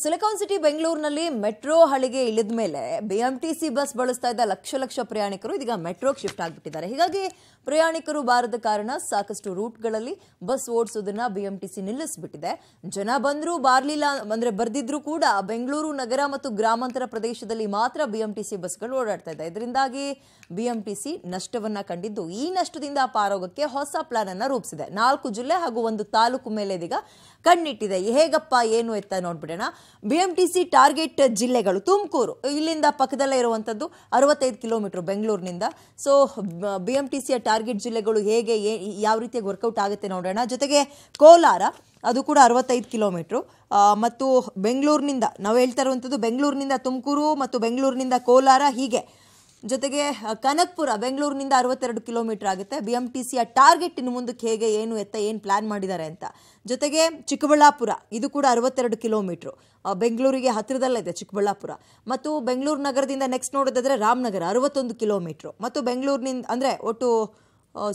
silicon city ಬೆಂಗಳೂರಿನಲ್ಲಿ metro ಹಳಿಗೆ ಇಳಿದ ಮೇಲೆ ಬಿಎಂಟಿಸಿ ಬಸ್ ಬಳಸ್ತಾ ಇದ್ದ ಲಕ್ಷ ಲಕ್ಷ ಪ್ರಯಾಣಿಕರು ಇದೀಗ ಮೆಟ್ರೋಗೆ ಶಿಫ್ಟ್ ಆಗಿಬಿಟ್ಟಿದ್ದಾರೆ ಹೀಗಾಗಿ ಪ್ರಯಾಣಿಕರು ಬಾರದ ಕಾರಣ ಸಾಕಷ್ಟು ರೂಟ್ಗಳಲ್ಲಿ ಬಸ್ ಓಡಿಸೋದನ್ನ ಬಿಎಂಟಿಸಿ ನಿಲ್ಲಿಸ್ಬಿಟ್ಟಿದೆ ಜನ ಬಂದರೂ ಬಾರ್ಲಿಲ್ಲ ಅಂದ್ರೆ ಬರ್ದಿದ್ರು ಕೂಡ ಬೆಂಗಳೂರು ನಗರ ಮತ್ತು ಗ್ರಾಮಾಂತರ ಪ್ರದೇಶದಲ್ಲಿ ಮಾತ್ರ ಬಿಎಂಟಿಸಿ ಬಸ್ಗಳು ಓಡಾಡ್ತಾ ಇದೆ ಇದರಿಂದಾಗಿ ಬಿಎಂಟಿಸಿ ನಷ್ಟವನ್ನ ಕಂಡಿದ್ದು ಈ ನಷ್ಟದಿಂದ ಪಾರೋಗಕ್ಕೆ ಹೊಸ ಪ್ಲಾನ್ ಅನ್ನ ರೂಪಿಸಿದೆ ನಾಲ್ಕು ಜಿಲ್ಲೆ ಹಾಗೂ ಒಂದು ತಾಲೂಕು ಮೇಲೆ ಇದೀಗ ಕಣ್ಣಿಟ್ಟಿದೆ ಹೇಗಪ್ಪ ಏನು ಎತ್ತ ನೋಡ್ಬಿಡೋಣ ಬಿ ಟಿ ಸಿ ಟಾರ್ಗೆಟ್ ಜಿಲ್ಲೆಗಳು ತುಮಕೂರು ಇಲ್ಲಿಂದ ಪಕ್ಕದಲ್ಲೇ ಇರುವಂಥದ್ದು ಅರವತ್ತೈದು ಕಿಲೋಮೀಟ್ರ್ ಬೆಂಗಳೂರಿನಿಂದ ಸೊ ಬಿ ಎಮ್ ಟಾರ್ಗೆಟ್ ಜಿಲ್ಲೆಗಳು ಹೇಗೆ ಯಾವ ರೀತಿಯಾಗಿ ವರ್ಕೌಟ್ ಆಗುತ್ತೆ ನೋಡೋಣ ಜೊತೆಗೆ ಕೋಲಾರ ಅದು ಕೂಡ ಅರವತ್ತೈದು ಕಿಲೋಮೀಟ್ರು ಮತ್ತು ಬೆಂಗಳೂರಿನಿಂದ ನಾವು ಹೇಳ್ತಾ ಇರುವಂಥದ್ದು ಬೆಂಗಳೂರಿನಿಂದ ತುಮಕೂರು ಮತ್ತು ಬೆಂಗಳೂರಿನಿಂದ ಕೋಲಾರ ಹೀಗೆ ಜೊತೆಗೆ ಕನಕ್ಪುರ ಬೆಂಗಳೂರಿನಿಂದ ಅರವತ್ತೆರಡು ಕಿಲೋಮೀಟರ್ ಆಗುತ್ತೆ ಬಿ ಎಂ ಟಿ ಸಿಯ ಟಾರ್ಗೆಟ್ ಇನ್ನು ಮುಂದಕ್ಕೆ ಹೇಗೆ ಏನು ಎತ್ತ ಏನು ಪ್ಲ್ಯಾನ್ ಮಾಡಿದ್ದಾರೆ ಅಂತ ಜೊತೆಗೆ ಚಿಕ್ಕಬಳ್ಳಾಪುರ ಇದು ಕೂಡ ಅರವತ್ತೆರಡು ಕಿಲೋಮೀಟ್ರು ಬೆಂಗಳೂರಿಗೆ ಇದೆ ಚಿಕ್ಕಬಳ್ಳಾಪುರ ಮತ್ತು ಬೆಂಗಳೂರು ನಗರದಿಂದ ನೆಕ್ಸ್ಟ್ ನೋಡೋದಾದರೆ ರಾಮನಗರ ಅರವತ್ತೊಂದು ಕಿಲೋಮೀಟ್ರು ಮತ್ತು ಬೆಂಗಳೂರಿನಿಂದ ಅಂದರೆ ಒಟ್ಟು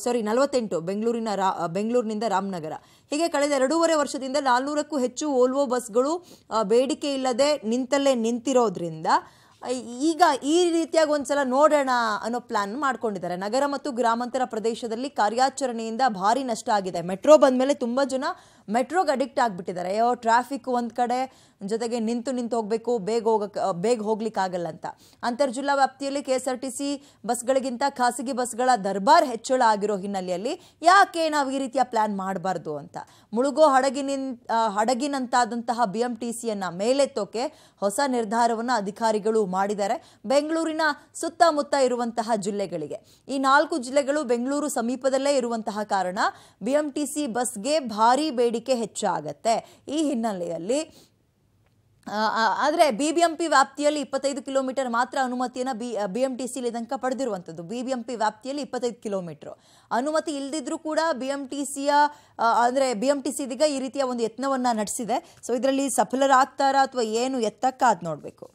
ಸಾರಿ ನಲವತ್ತೆಂಟು ಬೆಂಗಳೂರಿನ ರಾ ಬೆಂಗಳೂರಿನಿಂದ ರಾಮನಗರ ಹೀಗೆ ಕಳೆದ ಎರಡೂವರೆ ವರ್ಷದಿಂದ ನಾಲ್ನೂರಕ್ಕೂ ಹೆಚ್ಚು ಓಲ್ವೋ ಬಸ್ಗಳು ಬೇಡಿಕೆ ಇಲ್ಲದೆ ನಿಂತಲ್ಲೇ ನಿಂತಿರೋದ್ರಿಂದ ಈಗ ಈ ರೀತಿಯಾಗಿ ಒಂದ್ಸಲ ನೋಡೋಣ ಅನ್ನೋ ಪ್ಲಾನ್ ಮಾಡ್ಕೊಂಡಿದ್ದಾರೆ ನಗರ ಮತ್ತು ಗ್ರಾಮಾಂತರ ಪ್ರದೇಶದಲ್ಲಿ ಕಾರ್ಯಾಚರಣೆಯಿಂದ ಭಾರಿ ನಷ್ಟ ಆಗಿದೆ ಮೆಟ್ರೋ ಬಂದ ಮೇಲೆ ತುಂಬ ಜನ ಮೆಟ್ರೋಗೆ ಅಡಿಕ್ಟ್ ಆಗಿಬಿಟ್ಟಿದ್ದಾರೆ ಯೋ ಟ್ರಾಫಿಕ್ ಒಂದು ಕಡೆ ಜೊತೆಗೆ ನಿಂತು ನಿಂತು ಹೋಗಬೇಕು ಬೇಗ ಹೋಗಕ್ಕೆ ಬೇಗ ಹೋಗ್ಲಿಕ್ಕಾಗಲ್ಲ ಅಂತ ಅಂತರ್ಜಿಲ್ಲಾ ವ್ಯಾಪ್ತಿಯಲ್ಲಿ K S R T C ಬಸ್ಗಳಿಗಿಂತ ಖಾಸಗಿ ಬಸ್ಗಳ ದರ್ಬಾರ್ ಹೆಚ್ಚಳ ಆಗಿರೋ ಹಿನ್ನೆಲೆಯಲ್ಲಿ ಯಾಕೆ ನಾವು ಈ ರೀತಿಯ ಪ್ಲ್ಯಾನ್ ಮಾಡಬಾರ್ದು ಅಂತ ಮುಳುಗೋ ಹಡಗಿನಿನ್ ಹಡಗಿನಂತಾದಂತಹ ಬಿ ಎಂ ಟಿ ಸಿಯನ್ನು ಮೇಲೆತ್ತೋಕೆ ಹೊಸ ನಿರ್ಧಾರವನ್ನು ಅಧಿಕಾರಿಗಳು ಮಾಡಿದ್ದಾರೆ ಬೆಂಗಳೂರಿನ ಸುತ್ತಮುತ್ತ ಇರುವಂತಹ ಜಿಲ್ಲೆಗಳಿಗೆ ಈ ನಾಲ್ಕು ಜಿಲ್ಲೆಗಳು ಬೆಂಗಳೂರು ಸಮೀಪದಲ್ಲೇ ಇರುವಂತಹ ಕಾರಣ ಬಿಎಂಟಿಸಿ ಬಸ್ಗೆ ಭಾರಿ ಬೇಡಿಕೆ ಹೆಚ್ಚಾಗತ್ತೆ ಈ ಹಿನ್ನೆಲೆಯಲ್ಲಿ ಆದರೆ ಬಿ ಬಿ ಎಂ ಪಿ ವ್ಯಾಪ್ತಿಯಲ್ಲಿ ಇಪ್ಪತ್ತೈದು ಕಿಲೋಮೀಟರ್ ಮಾತ್ರ ಅನುಮತಿಯನ್ನು B B M T C ತನಕ ಪಡೆದಿರುವಂಥದ್ದು ಬಿ ಬಿ ಎಂ ಪಿ ವ್ಯಾಪ್ತಿಯಲ್ಲಿ ಇಪ್ಪತ್ತೈದು ಕಿಲೋಮೀಟ್ರು ಅನುಮತಿ ಇಲ್ಲದಿದ್ದರೂ ಕೂಡ ಬಿ ಎಂ ಟಿ ಸಿಯ ಅಂದರೆ ಬಿ ಎಂ ಟಿ ಸಿ ಈ ರೀತಿಯ ಒಂದು ಯತ್ನವನ್ನು ನಡೆಸಿದೆ ಸೊ ಇದರಲ್ಲಿ ಸಫಲರಾಗ್ತಾರಾ ಅಥವಾ ಏನು ಎತ್ತಕ್ಕ ಅದು ನೋಡಬೇಕು